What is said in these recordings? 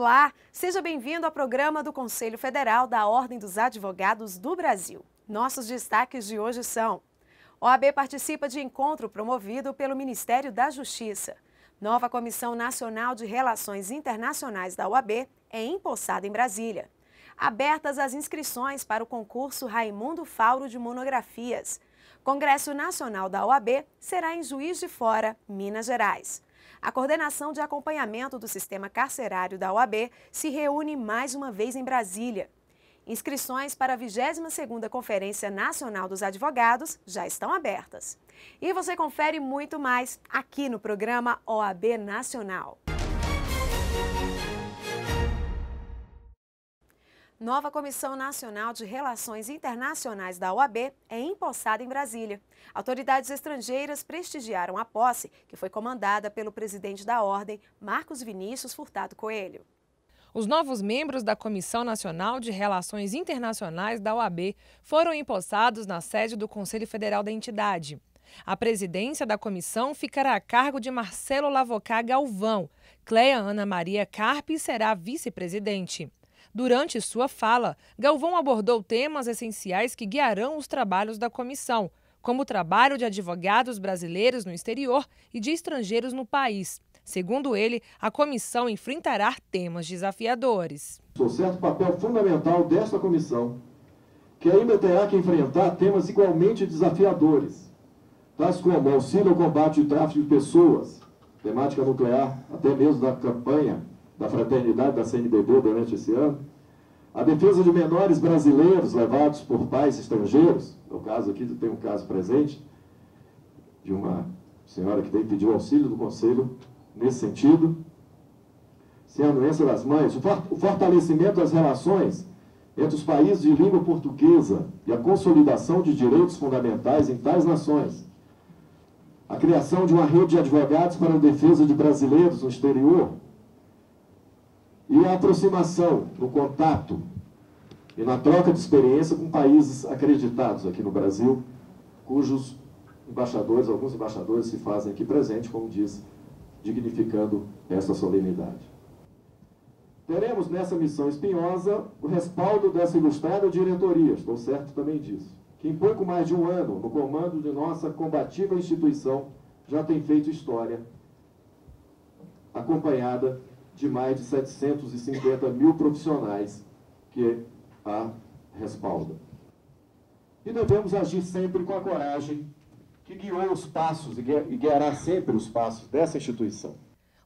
Olá, seja bem-vindo ao programa do Conselho Federal da Ordem dos Advogados do Brasil. Nossos destaques de hoje são: OAB participa de encontro promovido pelo Ministério da Justiça. Nova Comissão Nacional de Relações Internacionais da OAB é empossada em Brasília. Abertas as inscrições para o concurso Raimundo Fauro de Monografias. Congresso Nacional da OAB será em Juiz de Fora, Minas Gerais. A coordenação de acompanhamento do sistema carcerário da OAB se reúne mais uma vez em Brasília. Inscrições para a 22ª Conferência Nacional dos Advogados já estão abertas. E você confere muito mais aqui no programa OAB Nacional. Nova Comissão Nacional de Relações Internacionais da OAB é empossada em Brasília. Autoridades estrangeiras prestigiaram a posse, que foi comandada pelo presidente da ordem, Marcos Vinícius Furtado Coelho. Os novos membros da Comissão Nacional de Relações Internacionais da OAB foram empossados na sede do Conselho Federal da entidade. A presidência da comissão ficará a cargo de Marcelo Lavocá Galvão. Cleia Ana Maria Carpe será vice-presidente. Durante sua fala, Galvão abordou temas essenciais que guiarão os trabalhos da comissão, como o trabalho de advogados brasileiros no exterior e de estrangeiros no país. Segundo ele, a comissão enfrentará temas desafiadores. Estou certo papel fundamental desta comissão, que ainda terá que enfrentar temas igualmente desafiadores, tais como auxílio ao combate ao tráfico de pessoas, temática nuclear, até mesmo da campanha da fraternidade da CNBB durante esse ano, a defesa de menores brasileiros levados por pais estrangeiros, no caso aqui tem um caso presente, de uma senhora que tem pediu auxílio do Conselho nesse sentido, sem a doença das mães, o fortalecimento das relações entre os países de língua portuguesa e a consolidação de direitos fundamentais em tais nações, a criação de uma rede de advogados para a defesa de brasileiros no exterior, e a aproximação, o contato e na troca de experiência com países acreditados aqui no Brasil, cujos embaixadores, alguns embaixadores se fazem aqui presente, como diz, dignificando essa solenidade. Teremos nessa missão espinhosa o respaldo dessa ilustrada diretoria, estou certo também disso, que em pouco mais de um ano, no comando de nossa combativa instituição, já tem feito história, acompanhada de mais de 750 mil profissionais que a respaldam. E devemos agir sempre com a coragem que guiou os passos e guiará sempre os passos dessa instituição.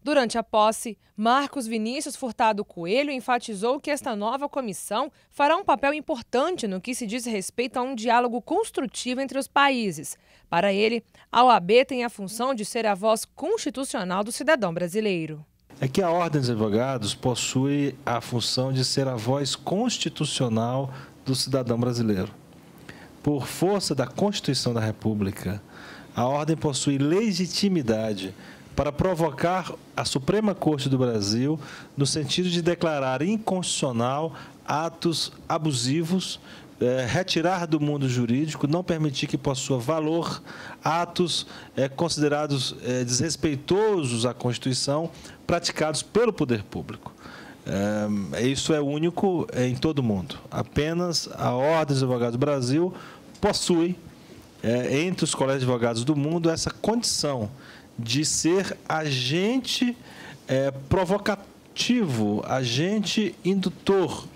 Durante a posse, Marcos Vinícius Furtado Coelho enfatizou que esta nova comissão fará um papel importante no que se diz respeito a um diálogo construtivo entre os países. Para ele, a OAB tem a função de ser a voz constitucional do cidadão brasileiro é que a Ordem dos Advogados possui a função de ser a voz constitucional do cidadão brasileiro. Por força da Constituição da República, a Ordem possui legitimidade para provocar a Suprema Corte do Brasil no sentido de declarar inconstitucional atos abusivos é, retirar do mundo jurídico, não permitir que possua valor atos é, considerados é, desrespeitosos à Constituição praticados pelo poder público. É, é, isso é único em todo o mundo. Apenas a Ordem dos Advogados do Brasil possui, é, entre os colégios de advogados do mundo, essa condição de ser agente provocativo, agente indutor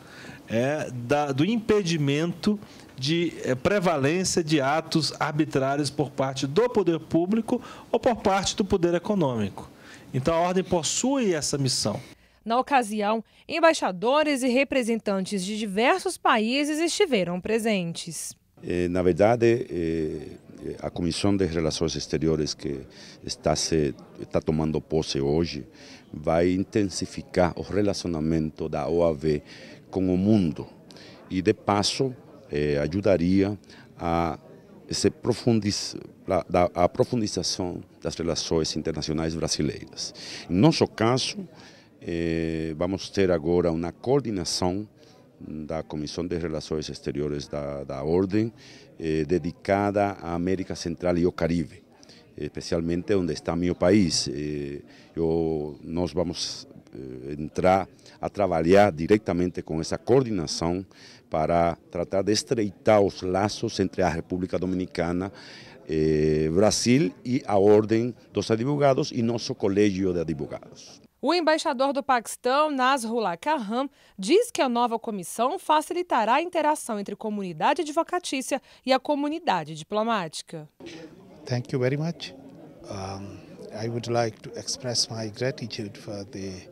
é, da, do impedimento de é, prevalência de atos arbitrários por parte do poder público ou por parte do poder econômico. Então a ordem possui essa missão. Na ocasião, embaixadores e representantes de diversos países estiveram presentes. Eh, na verdade, eh, a Comissão de Relações Exteriores que está, se, está tomando posse hoje vai intensificar o relacionamento da OAV com o mundo e, de passo, eh, ajudaria a, esse a, profundização das relações internacionais brasileiras. Em nosso caso, eh, vamos ter agora uma coordenação da Comissão de Relações Exteriores da, da Ordem, eh, dedicada à América Central e ao Caribe, especialmente onde está meu país. eu, nós vamos eh, entrar a trabalhar diretamente com essa coordenação para tratar de estreitar os laços entre a República Dominicana, eh, Brasil e a Ordem dos Advogados e nosso Colégio de Advogados. O embaixador do Paquistão, Nasrullah Kahan, diz que a nova comissão facilitará a interação entre comunidade advocatícia e a comunidade diplomática. Thank you very much. Um, I would like to express my gratitude for the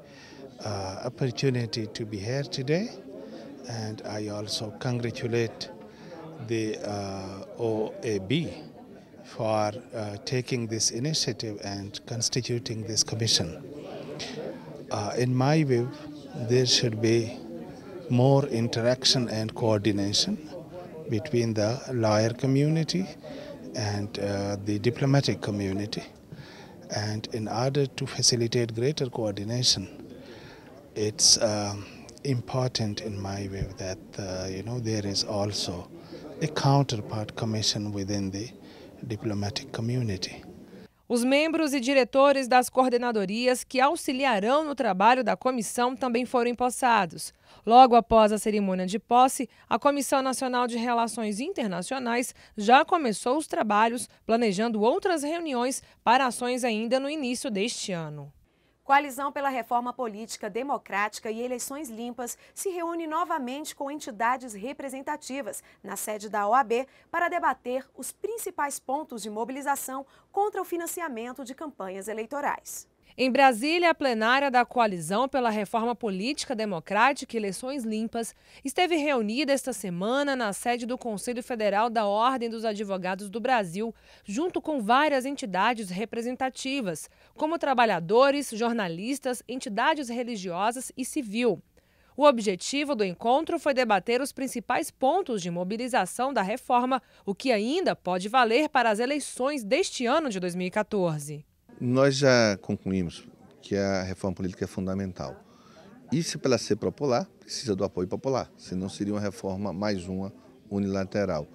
uh, opportunity to be here today. And I also congratulate the uh, OAB for uh, taking this initiative and constituting this commission. Uh, in my view, there should be more interaction and coordination between the lawyer community and uh, the diplomatic community. And in order to facilitate greater coordination, it's uh, important in my view that uh, you know there is also a counterpart commission within the diplomatic community. Os membros e diretores das coordenadorias que auxiliarão no trabalho da comissão também foram empossados. Logo após a cerimônia de posse, a Comissão Nacional de Relações Internacionais já começou os trabalhos, planejando outras reuniões para ações ainda no início deste ano. Coalizão pela Reforma Política Democrática e Eleições Limpas se reúne novamente com entidades representativas na sede da OAB para debater os principais pontos de mobilização contra o financiamento de campanhas eleitorais. Em Brasília, a plenária da Coalizão pela Reforma Política Democrática e Eleições Limpas esteve reunida esta semana na sede do Conselho Federal da Ordem dos Advogados do Brasil, junto com várias entidades representativas, como trabalhadores, jornalistas, entidades religiosas e civil. O objetivo do encontro foi debater os principais pontos de mobilização da reforma, o que ainda pode valer para as eleições deste ano de 2014. Nós já concluímos que a reforma política é fundamental. E se pela ser popular, precisa do apoio popular, senão seria uma reforma mais uma unilateral.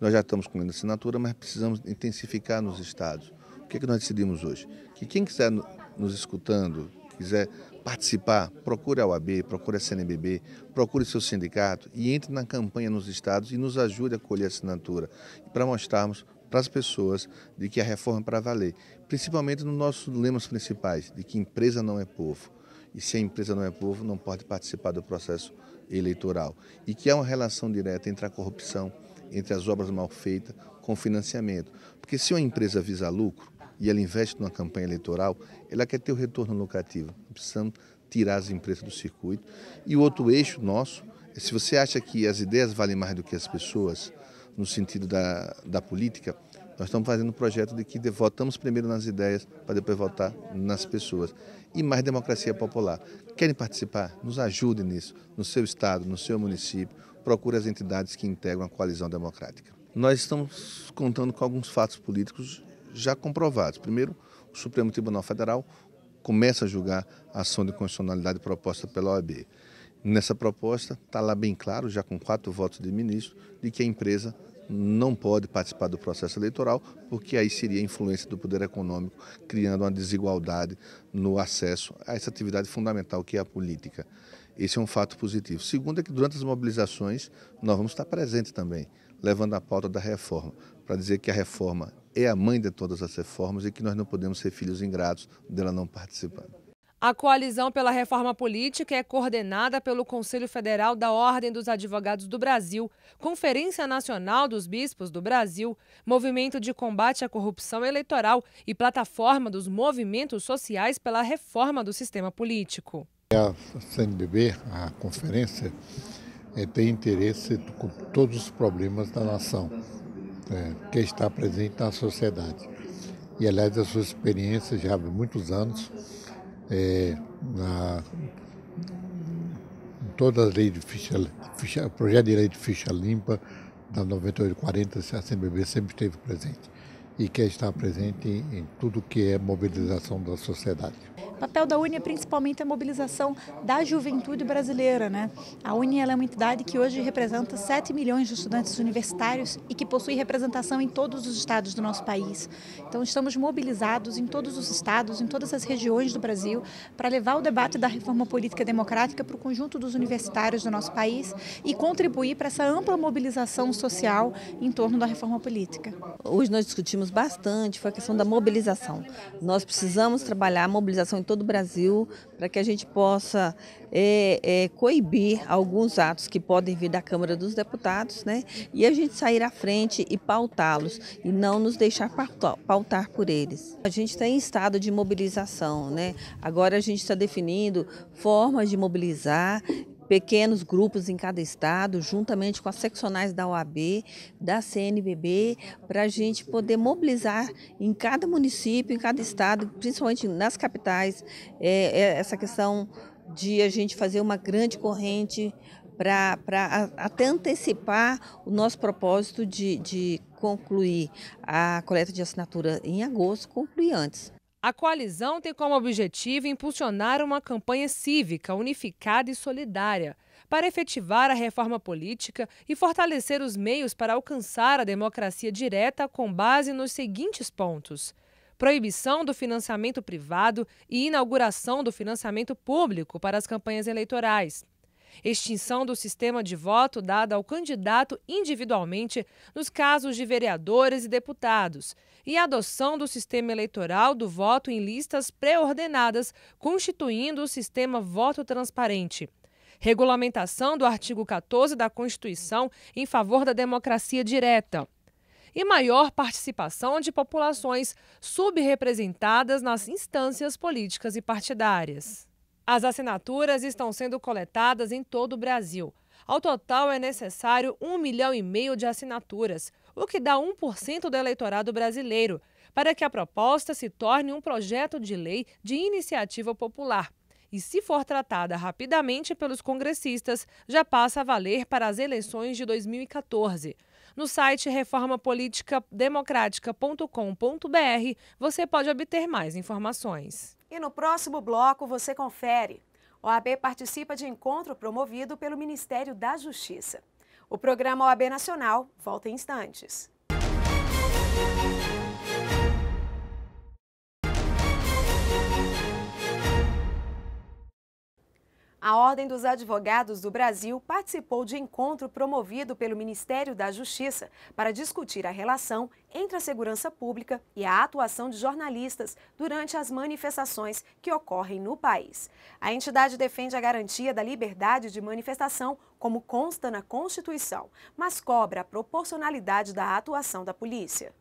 Nós já estamos com a assinatura, mas precisamos intensificar nos estados. O que, é que nós decidimos hoje? Que quem quiser nos escutando, quiser participar, procure a UAB, procure a CNBB, procure seu sindicato e entre na campanha nos estados e nos ajude a colher assinatura para mostrarmos para as pessoas de que a reforma é para valer, principalmente nos nossos lemas principais, de que empresa não é povo. E se a empresa não é povo, não pode participar do processo eleitoral. E que há uma relação direta entre a corrupção, entre as obras mal feitas, com financiamento. Porque se uma empresa visa lucro e ela investe numa campanha eleitoral, ela quer ter o retorno lucrativo. Precisamos tirar as empresas do circuito. E o outro eixo nosso é se você acha que as ideias valem mais do que as pessoas, no sentido da, da política, nós estamos fazendo um projeto de que votamos primeiro nas ideias para depois votar nas pessoas. E mais democracia popular. Querem participar? Nos ajudem nisso, no seu estado, no seu município. Procure as entidades que integram a coalizão democrática. Nós estamos contando com alguns fatos políticos já comprovados. Primeiro, o Supremo Tribunal Federal começa a julgar a ação de constitucionalidade proposta pela OAB. Nessa proposta, está lá bem claro, já com quatro votos de ministro, de que a empresa não pode participar do processo eleitoral, porque aí seria a influência do poder econômico, criando uma desigualdade no acesso a essa atividade fundamental que é a política. Esse é um fato positivo. Segundo é que durante as mobilizações nós vamos estar presentes também, levando a pauta da reforma, para dizer que a reforma é a mãe de todas as reformas e que nós não podemos ser filhos ingratos dela não participando. A coalizão pela reforma política é coordenada pelo Conselho Federal da Ordem dos Advogados do Brasil, Conferência Nacional dos Bispos do Brasil, Movimento de Combate à Corrupção Eleitoral e Plataforma dos Movimentos Sociais pela Reforma do Sistema Político. A CNBB, a conferência, é, tem interesse com todos os problemas da nação é, que está presente na sociedade. E, aliás, a sua experiência já há muitos anos é, na, toda a lei de ficha, ficha, projeto de lei de ficha limpa da 9840, a CMB sempre esteve presente e quer estar presente em tudo que é mobilização da sociedade papel da Uni é principalmente a mobilização da juventude brasileira. Né? A Uni é uma entidade que hoje representa 7 milhões de estudantes universitários e que possui representação em todos os estados do nosso país. Então, estamos mobilizados em todos os estados, em todas as regiões do Brasil, para levar o debate da reforma política democrática para o conjunto dos universitários do nosso país e contribuir para essa ampla mobilização social em torno da reforma política. Hoje nós discutimos bastante, foi a questão da mobilização. Nós precisamos trabalhar a mobilização em todo todo o Brasil, para que a gente possa é, é, coibir alguns atos que podem vir da Câmara dos Deputados, né? E a gente sair à frente e pautá-los e não nos deixar pautar por eles. A gente está em estado de mobilização, né? Agora a gente está definindo formas de mobilizar pequenos grupos em cada estado, juntamente com as seccionais da OAB, da CNBB, para a gente poder mobilizar em cada município, em cada estado, principalmente nas capitais, é, é essa questão de a gente fazer uma grande corrente para até antecipar o nosso propósito de, de concluir a coleta de assinatura em agosto, concluir antes. A coalizão tem como objetivo impulsionar uma campanha cívica, unificada e solidária para efetivar a reforma política e fortalecer os meios para alcançar a democracia direta com base nos seguintes pontos: proibição do financiamento privado e inauguração do financiamento público para as campanhas eleitorais. Extinção do sistema de voto dado ao candidato individualmente nos casos de vereadores e deputados, e a adoção do sistema eleitoral do voto em listas pré-ordenadas, constituindo o sistema voto transparente. Regulamentação do artigo 14 da Constituição em favor da democracia direta e maior participação de populações subrepresentadas nas instâncias políticas e partidárias. As assinaturas estão sendo coletadas em todo o Brasil. Ao total, é necessário um milhão e meio de assinaturas, o que dá 1% do eleitorado brasileiro, para que a proposta se torne um projeto de lei de iniciativa popular. E se for tratada rapidamente pelos congressistas, já passa a valer para as eleições de 2014. No site reformapoliticademocrática.com.br você pode obter mais informações. E no próximo bloco você confere. O AB participa de encontro promovido pelo Ministério da Justiça. O programa OAB Nacional volta em instantes. A Ordem dos Advogados do Brasil participou de encontro promovido pelo Ministério da Justiça para discutir a relação entre a segurança pública e a atuação de jornalistas durante as manifestações que ocorrem no país. A entidade defende a garantia da liberdade de manifestação como consta na Constituição, mas cobra a proporcionalidade da atuação da polícia.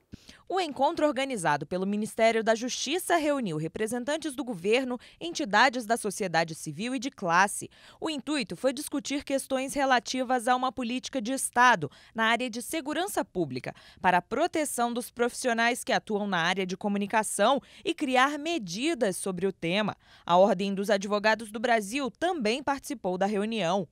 O encontro organizado pelo Ministério da Justiça reuniu representantes do governo, entidades da sociedade civil e de classe. O intuito foi discutir questões relativas a uma política de Estado na área de segurança pública, para a proteção dos profissionais que atuam na área de comunicação e criar medidas sobre o tema. A Ordem dos Advogados do Brasil também participou da reunião.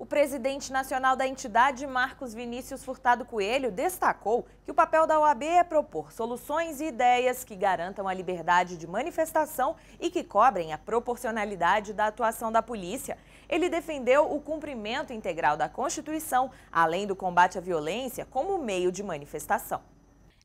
O presidente nacional da entidade, Marcos Vinícius Furtado Coelho, destacou que o papel da OAB é propor soluções e ideias que garantam a liberdade de manifestação e que cobrem a proporcionalidade da atuação da polícia. Ele defendeu o cumprimento integral da Constituição, além do combate à violência, como meio de manifestação.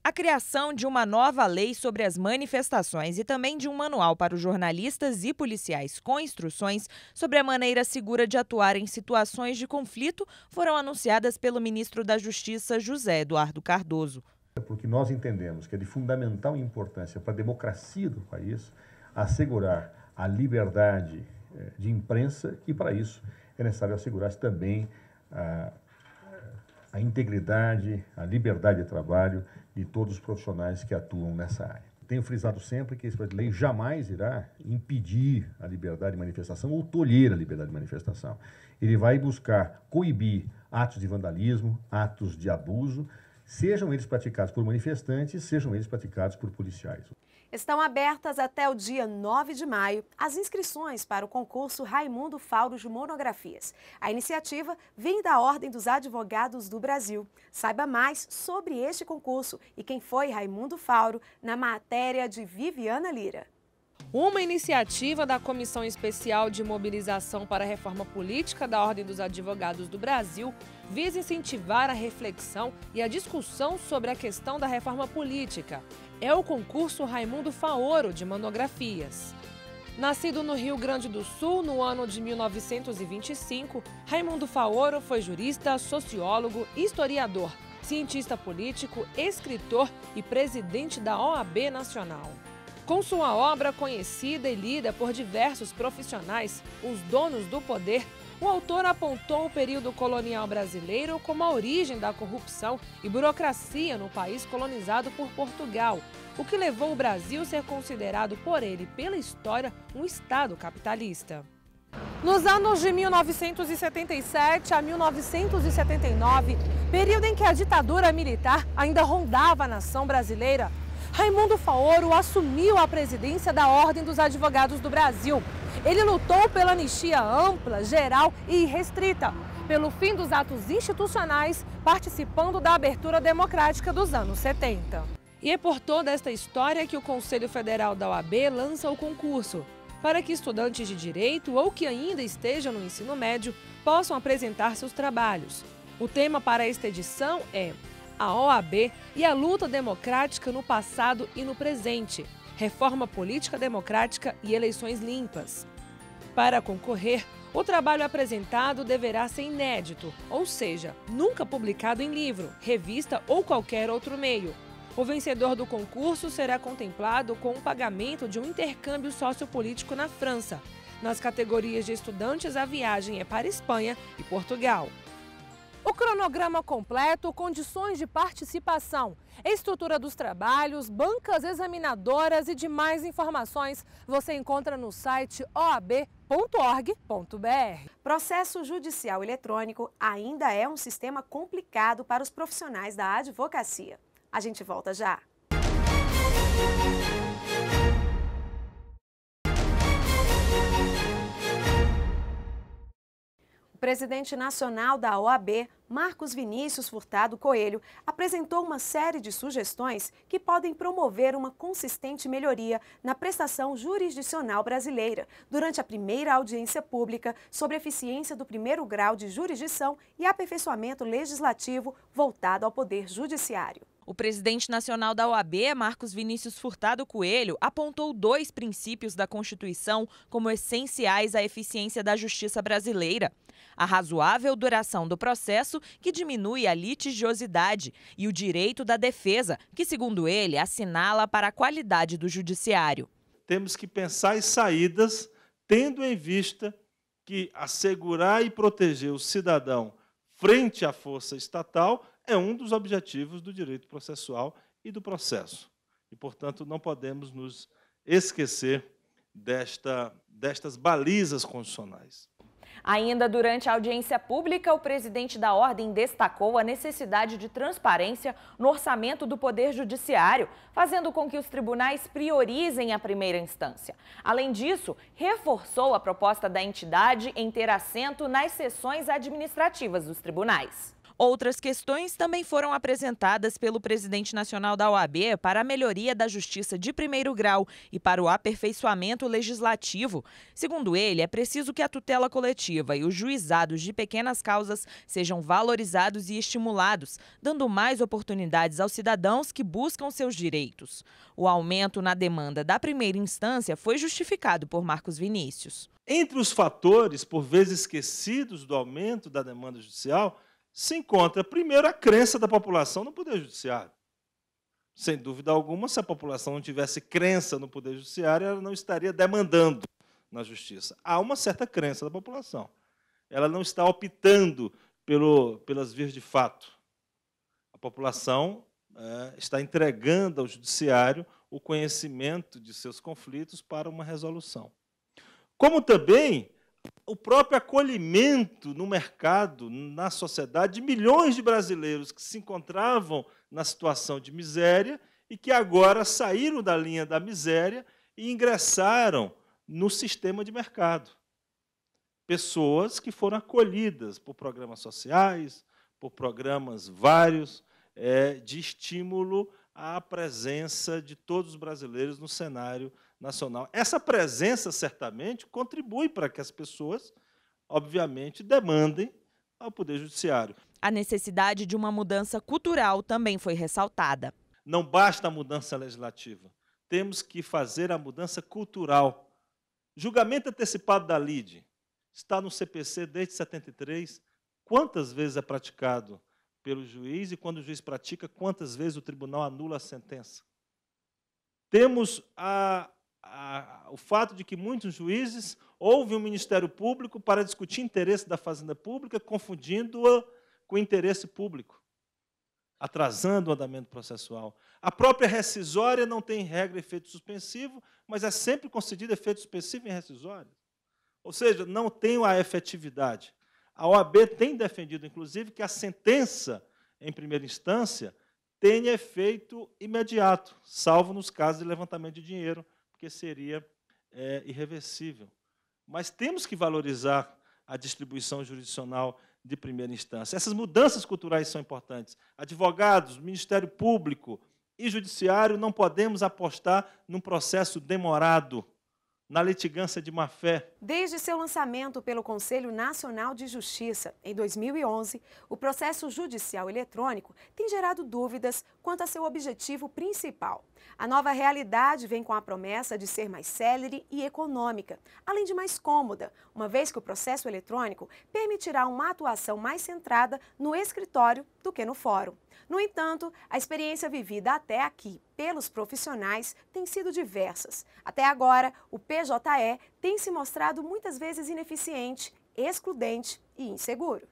A criação de uma nova lei sobre as manifestações e também de um manual para os jornalistas e policiais com instruções sobre a maneira segura de atuar em situações de conflito foram anunciadas pelo ministro da Justiça, José Eduardo Cardoso. É porque nós entendemos que é de fundamental importância para a democracia do país assegurar a liberdade eh, de imprensa e, para isso, é necessário assegurar também a, a integridade, a liberdade de trabalho e todos os profissionais que atuam nessa área. Tenho frisado sempre que esse projeto de lei jamais irá impedir a liberdade de manifestação ou tolher a liberdade de manifestação. Ele vai buscar coibir atos de vandalismo, atos de abuso, sejam eles praticados por manifestantes, sejam eles praticados por policiais. Estão abertas até o dia 9 de maio as inscrições para o concurso Raimundo Fauro de Monografias. A iniciativa vem da Ordem dos Advogados do Brasil. Saiba mais sobre este concurso e quem foi Raimundo Fauro na matéria de Viviana Lira. Uma iniciativa da Comissão Especial de Mobilização para a Reforma Política da Ordem dos Advogados do Brasil visa incentivar a reflexão e a discussão sobre a questão da reforma política é o concurso Raimundo Faoro de monografias. Nascido no Rio Grande do Sul no ano de 1925, Raimundo Faoro foi jurista, sociólogo, historiador, cientista político, escritor e presidente da OAB Nacional. Com sua obra conhecida e lida por diversos profissionais, os donos do poder o autor apontou o período colonial brasileiro como a origem da corrupção e burocracia no país colonizado por Portugal, o que levou o Brasil a ser considerado por ele pela história um Estado capitalista. Nos anos de 1977 a 1979, período em que a ditadura militar ainda rondava a nação brasileira, Raimundo Faoro assumiu a presidência da Ordem dos Advogados do Brasil ele lutou pela anistia ampla, geral e irrestrita, pelo fim dos atos institucionais, participando da abertura democrática dos anos 70. E é por toda esta história que o Conselho Federal da OAB lança o concurso, para que estudantes de direito ou que ainda estejam no ensino médio possam apresentar seus trabalhos. O tema para esta edição é a OAB e a luta democrática no passado e no presente, reforma política democrática e eleições limpas. Para concorrer, o trabalho apresentado deverá ser inédito, ou seja, nunca publicado em livro, revista ou qualquer outro meio. O vencedor do concurso será contemplado com o pagamento de um intercâmbio sociopolítico na França. Nas categorias de estudantes, a viagem é para Espanha e Portugal. O cronograma completo, condições de participação, estrutura dos trabalhos, bancas examinadoras e demais informações você encontra no site oab.org.br. Processo judicial eletrônico ainda é um sistema complicado para os profissionais da advocacia. A gente volta já. Música O presidente nacional da OAB, Marcos Vinícius Furtado Coelho, apresentou uma série de sugestões que podem promover uma consistente melhoria na prestação jurisdicional brasileira durante a primeira audiência pública sobre eficiência do primeiro grau de jurisdição e aperfeiçoamento legislativo voltado ao Poder Judiciário. O presidente nacional da OAB, Marcos Vinícius Furtado Coelho, apontou dois princípios da Constituição como essenciais à eficiência da justiça brasileira: a razoável duração do processo, que diminui a litigiosidade, e o direito da defesa, que, segundo ele, assinala para a qualidade do judiciário. Temos que pensar em saídas, tendo em vista que assegurar e proteger o cidadão frente à força estatal é um dos objetivos do direito processual e do processo. E, portanto, não podemos nos esquecer desta, destas balizas constitucionais. Ainda durante a audiência pública, o presidente da Ordem destacou a necessidade de transparência no orçamento do Poder Judiciário, fazendo com que os tribunais priorizem a primeira instância. Além disso, reforçou a proposta da entidade em ter assento nas sessões administrativas dos tribunais. Outras questões também foram apresentadas pelo presidente nacional da OAB para a melhoria da justiça de primeiro grau e para o aperfeiçoamento legislativo. Segundo ele, é preciso que a tutela coletiva e os juizados de pequenas causas sejam valorizados e estimulados, dando mais oportunidades aos cidadãos que buscam seus direitos. O aumento na demanda da primeira instância foi justificado por Marcos Vinícius. Entre os fatores, por vezes esquecidos, do aumento da demanda judicial, se encontra, primeiro, a crença da população no Poder Judiciário. Sem dúvida alguma, se a população não tivesse crença no Poder Judiciário, ela não estaria demandando na Justiça. Há uma certa crença da população. Ela não está optando pelo, pelas vias de fato. A população é, está entregando ao Judiciário o conhecimento de seus conflitos para uma resolução. Como também o próprio acolhimento no mercado, na sociedade, de milhões de brasileiros que se encontravam na situação de miséria e que agora saíram da linha da miséria e ingressaram no sistema de mercado. Pessoas que foram acolhidas por programas sociais, por programas vários é, de estímulo à presença de todos os brasileiros no cenário nacional. Essa presença, certamente, contribui para que as pessoas, obviamente, demandem ao Poder Judiciário. A necessidade de uma mudança cultural também foi ressaltada. Não basta a mudança legislativa, temos que fazer a mudança cultural. Julgamento antecipado da LIDE está no CPC desde 73. Quantas vezes é praticado pelo juiz e quando o juiz pratica, quantas vezes o tribunal anula a sentença? Temos a a, o fato de que muitos juízes ouvem o Ministério Público para discutir interesse da Fazenda Pública, confundindo-a com interesse público, atrasando o andamento processual. A própria rescisória não tem regra efeito suspensivo, mas é sempre concedido efeito suspensivo em rescisória. Ou seja, não tem a efetividade. A OAB tem defendido, inclusive, que a sentença em primeira instância tenha efeito imediato, salvo nos casos de levantamento de dinheiro, porque seria é, irreversível. Mas temos que valorizar a distribuição jurisdicional de primeira instância. Essas mudanças culturais são importantes. Advogados, Ministério Público e Judiciário não podemos apostar num processo demorado na litigância de má-fé. Desde seu lançamento pelo Conselho Nacional de Justiça, em 2011, o processo judicial eletrônico tem gerado dúvidas quanto a seu objetivo principal, a nova realidade vem com a promessa de ser mais célere e econômica, além de mais cômoda, uma vez que o processo eletrônico permitirá uma atuação mais centrada no escritório do que no fórum. No entanto, a experiência vivida até aqui pelos profissionais tem sido diversas. Até agora, o PJE tem se mostrado muitas vezes ineficiente, excludente e inseguro.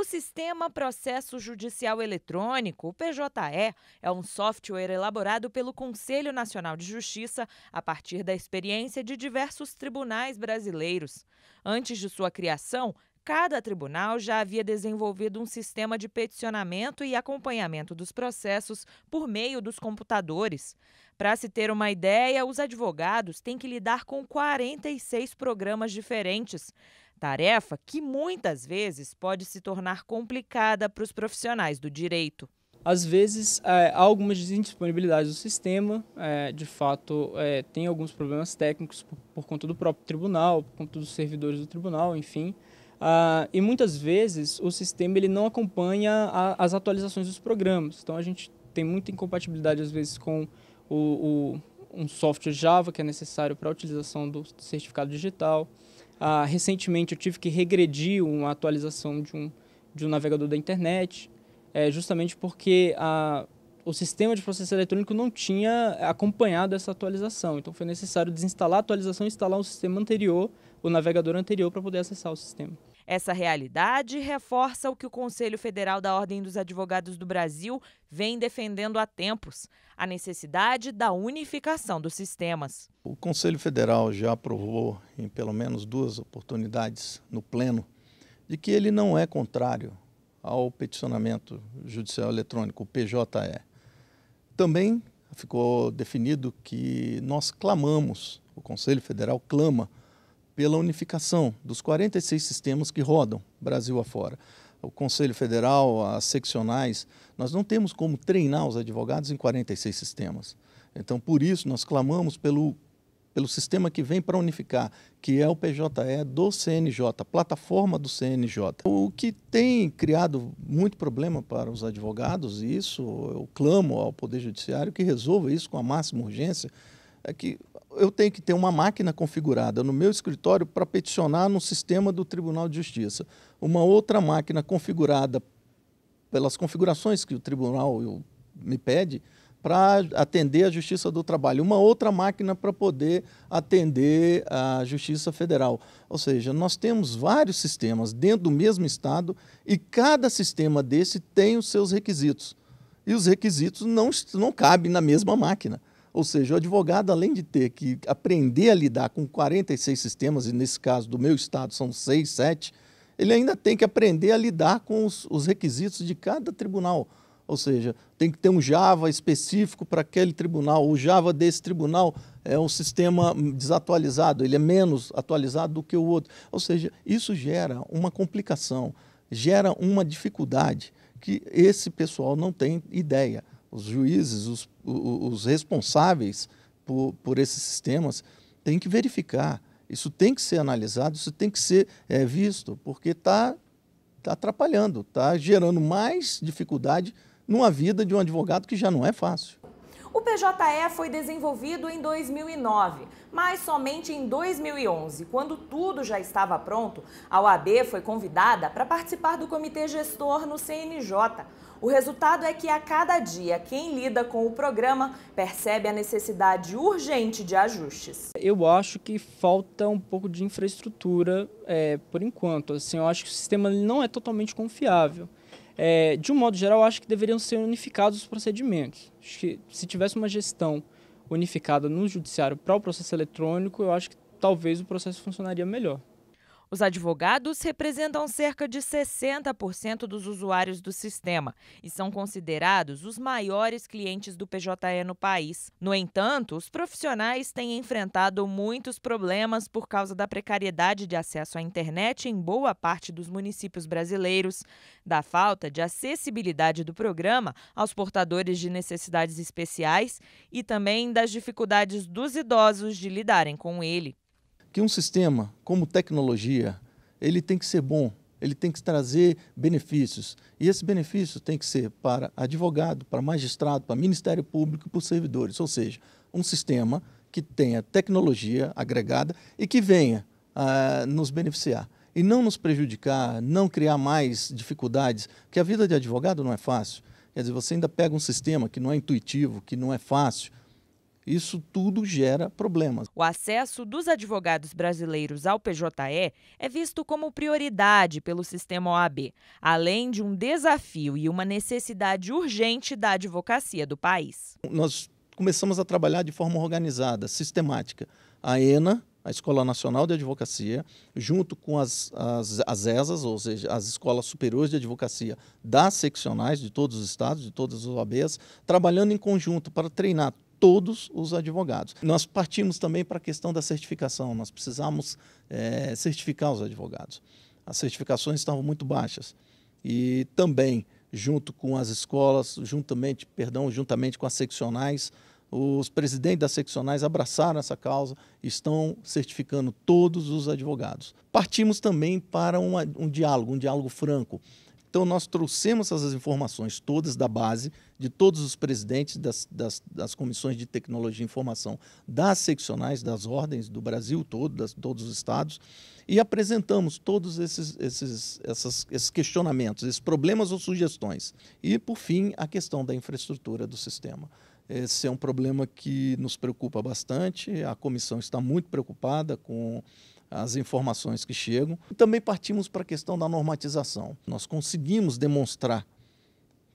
O Sistema Processo Judicial Eletrônico, o PJE, é um software elaborado pelo Conselho Nacional de Justiça a partir da experiência de diversos tribunais brasileiros. Antes de sua criação, cada tribunal já havia desenvolvido um sistema de peticionamento e acompanhamento dos processos por meio dos computadores. Para se ter uma ideia, os advogados têm que lidar com 46 programas diferentes. Tarefa que muitas vezes pode se tornar complicada para os profissionais do direito. Às vezes, é, há algumas indisponibilidades do sistema, é, de fato, é, tem alguns problemas técnicos por, por, conta do próprio tribunal, por conta dos servidores do tribunal, enfim. Ah, e muitas vezes o sistema ele não acompanha a, as atualizações dos programas. Então, a gente tem muita incompatibilidade, às vezes, com o, o um software Java que é necessário para a utilização do certificado digital. Ah, recentemente eu tive que regredir uma atualização de um, de um navegador da internet, é, justamente porque a, ah, o sistema de processo eletrônico não tinha acompanhado essa atualização. Então foi necessário desinstalar a atualização e instalar o sistema anterior, o navegador anterior, para poder acessar o sistema. Essa realidade reforça o que o Conselho Federal da Ordem dos Advogados do Brasil vem defendendo há tempos: a necessidade da unificação dos sistemas. O Conselho Federal já aprovou, em pelo menos duas oportunidades no Pleno, de que ele não é contrário ao peticionamento judicial eletrônico, o PJE. Também ficou definido que nós clamamos, o Conselho Federal clama pela unificação dos 46 sistemas que rodam Brasil afora. O Conselho Federal, as seccionais, nós não temos como treinar os advogados em 46 sistemas. Então, por isso, nós clamamos pelo, pelo sistema que vem para unificar, que é o PJE do CNJ, plataforma do CNJ. O que tem criado muito problema para os advogados, e isso eu clamo ao Poder Judiciário que resolva isso com a máxima urgência, é que eu tenho que ter uma máquina configurada no meu escritório para peticionar no sistema do Tribunal de Justiça. Uma outra máquina configurada pelas configurações que o tribunal eu, me pede para atender a Justiça do Trabalho, uma outra máquina para poder atender a Justiça Federal. Ou seja, nós temos vários sistemas dentro do mesmo Estado e cada sistema desse tem os seus requisitos. E os requisitos não, não cabem na mesma máquina. Ou seja, o advogado, além de ter que aprender a lidar com 46 sistemas, e nesse caso do meu estado são seis, sete, ele ainda tem que aprender a lidar com os, os requisitos de cada tribunal. Ou seja, tem que ter um Java específico para aquele tribunal. O Java desse tribunal é um sistema desatualizado, ele é menos atualizado do que o outro. Ou seja, isso gera uma complicação, gera uma dificuldade que esse pessoal não tem ideia os juízes, os, os responsáveis por, por esses sistemas, têm que verificar. Isso tem que ser analisado, isso tem que ser é, visto, porque está tá atrapalhando, está gerando mais dificuldade numa vida de um advogado que já não é fácil. O PJE foi desenvolvido em 2009, mas somente em 2011, quando tudo já estava pronto, a OAB foi convidada para participar do comitê gestor no CNJ. O resultado é que a cada dia quem lida com o programa percebe a necessidade urgente de ajustes. Eu acho que falta um pouco de infraestrutura é, por enquanto. Assim, eu acho que o sistema não é totalmente confiável. É, de um modo geral, acho que deveriam ser unificados os procedimentos. Acho que se tivesse uma gestão unificada no judiciário para o processo eletrônico, eu acho que talvez o processo funcionaria melhor. Os advogados representam cerca de 60% dos usuários do sistema e são considerados os maiores clientes do PJE no país. No entanto, os profissionais têm enfrentado muitos problemas por causa da precariedade de acesso à internet em boa parte dos municípios brasileiros, da falta de acessibilidade do programa aos portadores de necessidades especiais e também das dificuldades dos idosos de lidarem com ele que um sistema como tecnologia, ele tem que ser bom, ele tem que trazer benefícios. E esse benefício tem que ser para advogado, para magistrado, para Ministério Público e para os servidores. Ou seja, um sistema que tenha tecnologia agregada e que venha ah, nos beneficiar. E não nos prejudicar, não criar mais dificuldades, porque a vida de advogado não é fácil. Quer dizer, você ainda pega um sistema que não é intuitivo, que não é fácil, isso tudo gera problemas. O acesso dos advogados brasileiros ao PJE é visto como prioridade pelo sistema OAB, além de um desafio e uma necessidade urgente da advocacia do país. Nós começamos a trabalhar de forma organizada, sistemática. A ENA, a Escola Nacional de Advocacia, junto com as, as, as ESAs, ou seja, as Escolas Superiores de Advocacia das seccionais de todos os estados, de todas as OABs, trabalhando em conjunto para treinar todos os advogados. Nós partimos também para a questão da certificação, nós precisamos é, certificar os advogados. As certificações estavam muito baixas. E também, junto com as escolas, juntamente, perdão, juntamente com as seccionais, os presidentes das seccionais abraçaram essa causa estão certificando todos os advogados. Partimos também para um diálogo, um diálogo franco, então, nós trouxemos essas informações todas da base, de todos os presidentes das, das, das comissões de tecnologia e informação das seccionais, das ordens do Brasil todo, das, todos os estados, e apresentamos todos esses, esses, essas, esses questionamentos, esses problemas ou sugestões. E, por fim, a questão da infraestrutura do sistema. Esse é um problema que nos preocupa bastante. A comissão está muito preocupada com as informações que chegam. Também partimos para a questão da normatização. Nós conseguimos demonstrar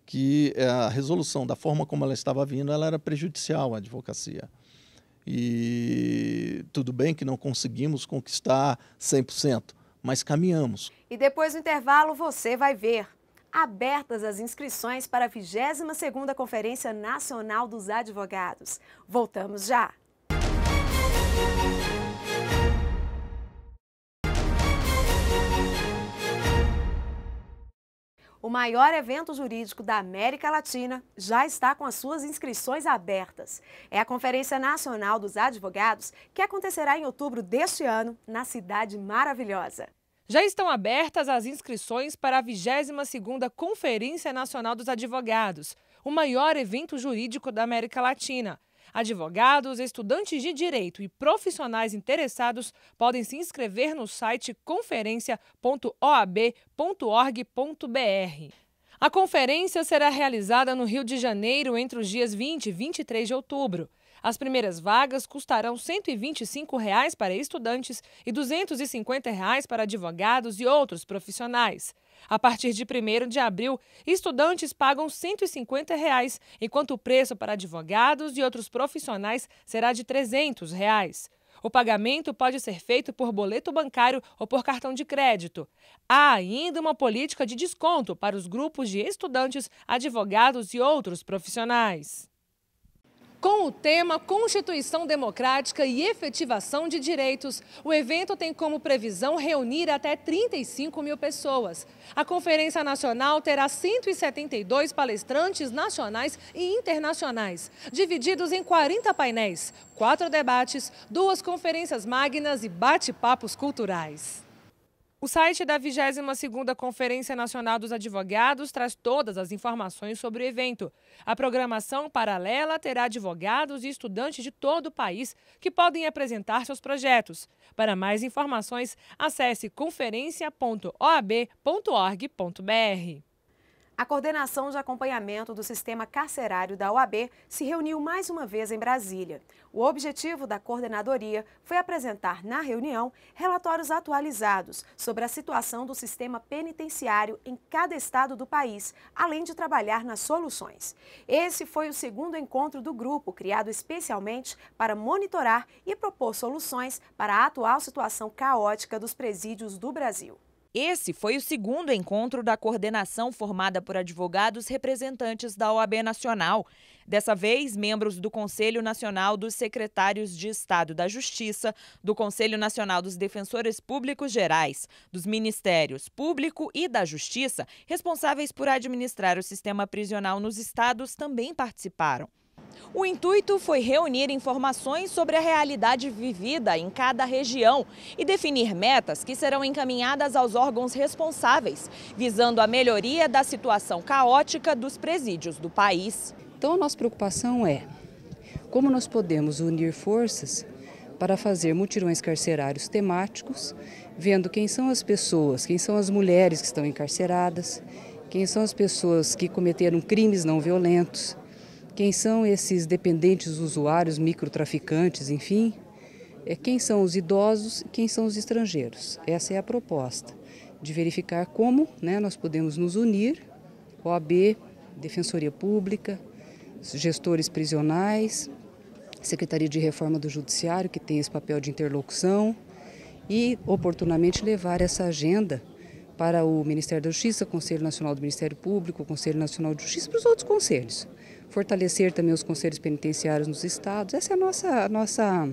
que eh, a resolução, da forma como ela estava vindo, ela era prejudicial à advocacia. E tudo bem que não conseguimos conquistar 100%, mas caminhamos. E depois do intervalo você vai ver. Abertas as inscrições para a 22ª Conferência Nacional dos Advogados. Voltamos já! O maior evento jurídico da América Latina já está com as suas inscrições abertas. É a Conferência Nacional dos Advogados, que acontecerá em outubro deste ano, na Cidade Maravilhosa. Já estão abertas as inscrições para a 22ª Conferência Nacional dos Advogados, o maior evento jurídico da América Latina. Advogados, estudantes de direito e profissionais interessados podem se inscrever no site conferência.oab.org.br. A conferência será realizada no Rio de Janeiro entre os dias 20 e 23 de outubro. As primeiras vagas custarão R$ 125 para estudantes e R$ 250 para advogados e outros profissionais. A partir de 1 de abril, estudantes pagam R$ 150, reais, enquanto o preço para advogados e outros profissionais será de R$ 300. Reais. O pagamento pode ser feito por boleto bancário ou por cartão de crédito. Há ainda uma política de desconto para os grupos de estudantes, advogados e outros profissionais. Com o tema Constituição Democrática e Efetivação de Direitos, o evento tem como previsão reunir até 35 mil pessoas. A Conferência Nacional terá 172 palestrantes nacionais e internacionais, divididos em 40 painéis, quatro debates, duas conferências magnas e bate-papos culturais. O site da 22ª Conferência Nacional dos Advogados traz todas as informações sobre o evento. A programação paralela terá advogados e estudantes de todo o país que podem apresentar seus projetos. Para mais informações, acesse conferência.oab.org.br. A coordenação de acompanhamento do sistema carcerário da OAB se reuniu mais uma vez em Brasília. O objetivo da coordenadoria foi apresentar na reunião relatórios atualizados sobre a situação do sistema penitenciário em cada estado do país, além de trabalhar nas soluções. Esse foi o segundo encontro do grupo, criado especialmente para monitorar e propor soluções para a atual situação caótica dos presídios do Brasil. Esse foi o segundo encontro da coordenação formada por advogados representantes da OAB Nacional. Dessa vez, membros do Conselho Nacional dos Secretários de Estado da Justiça, do Conselho Nacional dos Defensores Públicos Gerais, dos Ministérios Público e da Justiça, responsáveis por administrar o sistema prisional nos estados, também participaram. O intuito foi reunir informações sobre a realidade vivida em cada região e definir metas que serão encaminhadas aos órgãos responsáveis, visando a melhoria da situação caótica dos presídios do país. Então, nossa preocupação é como nós podemos unir forças para fazer mutirões carcerários temáticos, vendo quem são as pessoas, quem são as mulheres que estão encarceradas, quem são as pessoas que cometeram crimes não violentos, quem são esses dependentes usuários, microtraficantes, enfim? É quem são os idosos e quem são os estrangeiros. Essa é a proposta, de verificar como né, nós podemos nos unir, OAB, Defensoria Pública, gestores prisionais, Secretaria de Reforma do Judiciário, que tem esse papel de interlocução, e oportunamente levar essa agenda para o Ministério da Justiça, Conselho Nacional do Ministério Público, Conselho Nacional de Justiça e para os outros conselhos fortalecer também os conselhos penitenciários nos estados. Essa é a nossa, a nossa,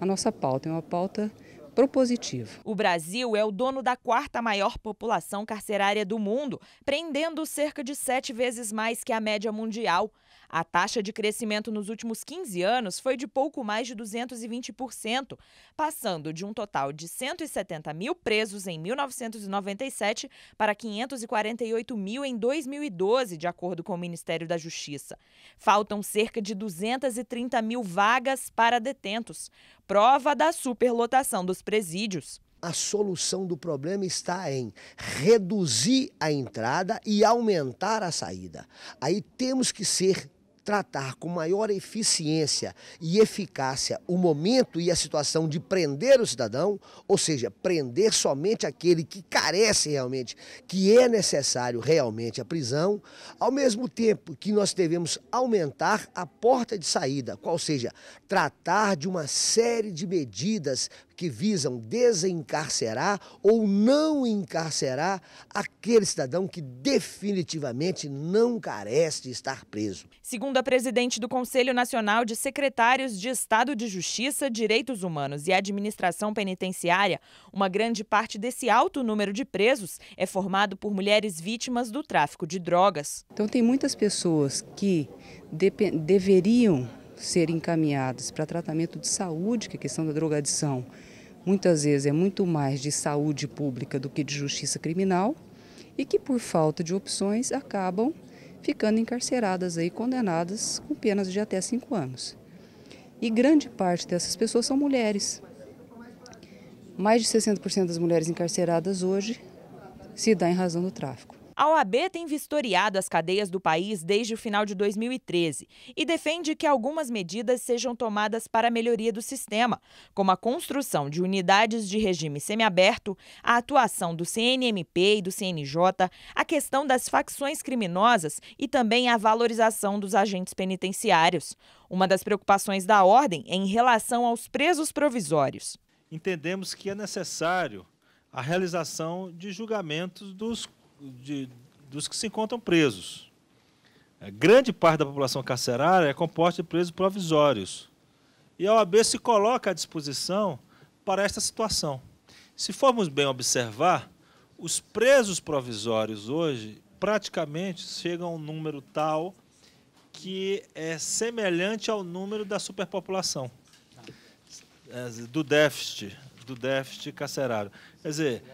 a nossa pauta, é uma pauta propositiva. O Brasil é o dono da quarta maior população carcerária do mundo, prendendo cerca de sete vezes mais que a média mundial. A taxa de crescimento nos últimos 15 anos foi de pouco mais de 220%, passando de um total de 170 mil presos em 1997 para 548 mil em 2012, de acordo com o Ministério da Justiça. Faltam cerca de 230 mil vagas para detentos, prova da superlotação dos presídios a solução do problema está em reduzir a entrada e aumentar a saída. Aí temos que ser tratar com maior eficiência e eficácia o momento e a situação de prender o cidadão, ou seja, prender somente aquele que carece realmente, que é necessário realmente a prisão, ao mesmo tempo que nós devemos aumentar a porta de saída, qual seja, tratar de uma série de medidas que visam desencarcerar ou não encarcerar aquele cidadão que definitivamente não carece de estar preso. Segundo a presidente do Conselho Nacional de Secretários de Estado de Justiça, Direitos Humanos e Administração Penitenciária, uma grande parte desse alto número de presos é formado por mulheres vítimas do tráfico de drogas. Então tem muitas pessoas que deveriam ser encaminhadas para tratamento de saúde, que é a questão da drogadição, muitas vezes é muito mais de saúde pública do que de justiça criminal e que por falta de opções acabam ficando encarceradas aí condenadas com penas de até cinco anos. E grande parte dessas pessoas são mulheres. Mais de 60% das mulheres encarceradas hoje se dá em razão do tráfico. A OAB tem vistoriado as cadeias do país desde o final de 2013 e defende que algumas medidas sejam tomadas para a melhoria do sistema, como a construção de unidades de regime semiaberto, a atuação do CNMP e do CNJ, a questão das facções criminosas e também a valorização dos agentes penitenciários. Uma das preocupações da ordem é em relação aos presos provisórios. Entendemos que é necessário a realização de julgamentos dos de, dos que se encontram presos. A é, grande parte da população carcerária é composta de presos provisórios. E a OAB se coloca à disposição para esta situação. Se formos bem observar, os presos provisórios hoje praticamente chegam a um número tal que é semelhante ao número da superpopulação, é, do déficit, do déficit carcerário. Quer dizer,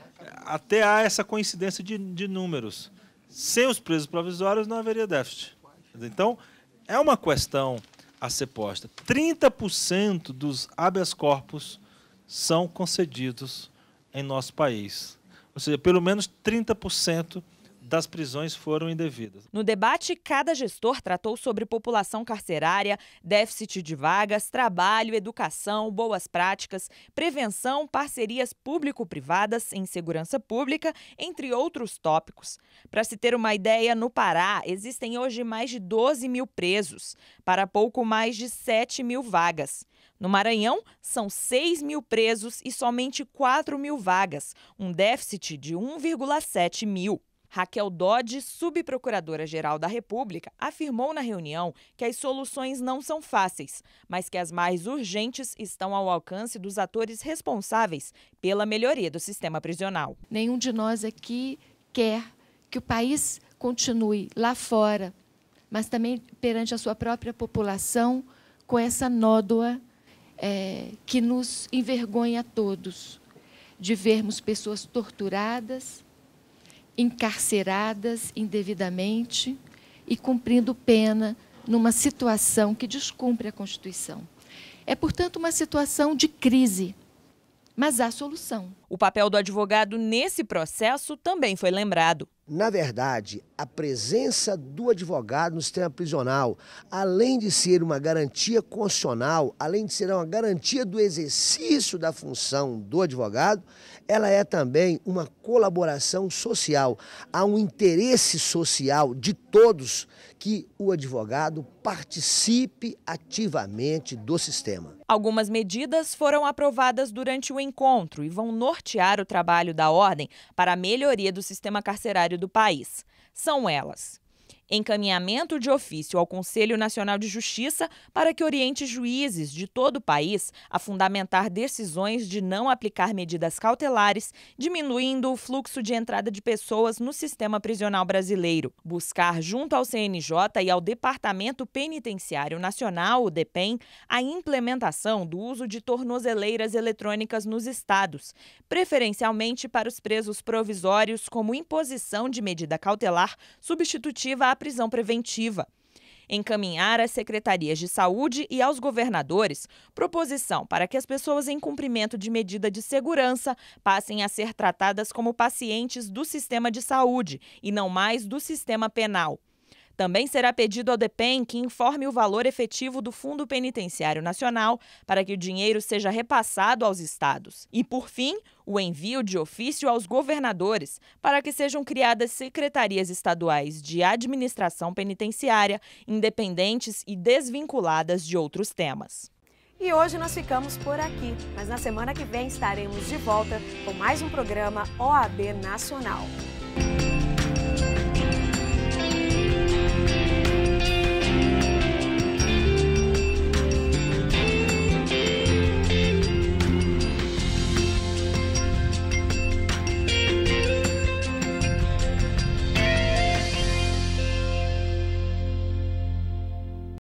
até há essa coincidência de, de números. Sem os presos provisórios não haveria déficit. Então, é uma questão a ser posta. 30% dos habeas corpus são concedidos em nosso país. Ou seja, pelo menos 30% das prisões foram indevidas. No debate, cada gestor tratou sobre população carcerária, déficit de vagas, trabalho, educação, boas práticas, prevenção, parcerias público-privadas em segurança pública, entre outros tópicos. Para se ter uma ideia, no Pará existem hoje mais de 12 mil presos, para pouco mais de 7 mil vagas. No Maranhão, são 6 mil presos e somente 4 mil vagas, um déficit de 1,7 mil. Raquel Dodge, subprocuradora-geral da República, afirmou na reunião que as soluções não são fáceis, mas que as mais urgentes estão ao alcance dos atores responsáveis pela melhoria do sistema prisional. Nenhum de nós aqui quer que o país continue lá fora, mas também perante a sua própria população, com essa nódoa é, que nos envergonha a todos, de vermos pessoas torturadas, encarceradas indevidamente e cumprindo pena numa situação que descumpre a Constituição. É, portanto, uma situação de crise, mas há solução. O papel do advogado nesse processo também foi lembrado. Na verdade, a presença do advogado no sistema prisional, além de ser uma garantia constitucional, além de ser uma garantia do exercício da função do advogado, ela é também uma colaboração social. Há um interesse social de todos que o advogado participe ativamente do sistema. Algumas medidas foram aprovadas durante o encontro e vão nortear o trabalho da ordem para a melhoria do sistema carcerário do país. São elas: encaminhamento de ofício ao Conselho Nacional de Justiça para que oriente juízes de todo o país a fundamentar decisões de não aplicar medidas cautelares, diminuindo o fluxo de entrada de pessoas no sistema prisional brasileiro. Buscar junto ao CNJ e ao Departamento Penitenciário Nacional, o DEPEN, a implementação do uso de tornozeleiras eletrônicas nos estados, preferencialmente para os presos provisórios como imposição de medida cautelar substitutiva à prisão preventiva. Encaminhar às secretarias de saúde e aos governadores proposição para que as pessoas em cumprimento de medida de segurança passem a ser tratadas como pacientes do sistema de saúde e não mais do sistema penal. Também será pedido ao DEPEN que informe o valor efetivo do Fundo Penitenciário Nacional para que o dinheiro seja repassado aos estados. E, por fim, o envio de ofício aos governadores para que sejam criadas secretarias estaduais de administração penitenciária independentes e desvinculadas de outros temas. E hoje nós ficamos por aqui, mas na semana que vem estaremos de volta com mais um programa OAB Nacional.